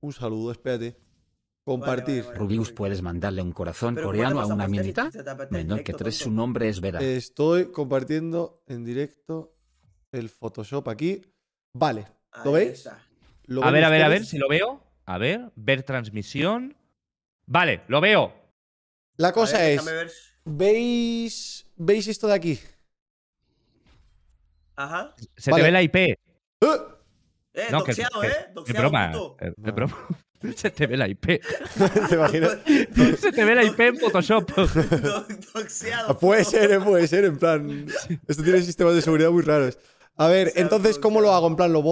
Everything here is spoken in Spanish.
Un saludo, espérate. Compartir. Rubius, ¿puedes mandarle un corazón coreano a una minita? Menor que tres, su nombre es Vera. Estoy compartiendo en directo el Photoshop aquí. Vale, ¿lo veis? a ver, a ver, a ver si lo veo. A ver, ver transmisión. Vale, lo veo. La cosa es, ¿veis, ¿veis esto de aquí? Ajá. Se te ve la IP. ¡Eh! Eh, no, que, ¿eh? Doxeado, que, eh, broma, eh, de broma. Se te ve la IP. ¿Te imaginas? Se te ve la IP en Photoshop. doxeado. Ah, puede ser, eh, puede ser, en plan. Esto tiene sistemas de seguridad muy raros. A ver, entonces, ¿cómo lo hago? En plan, lo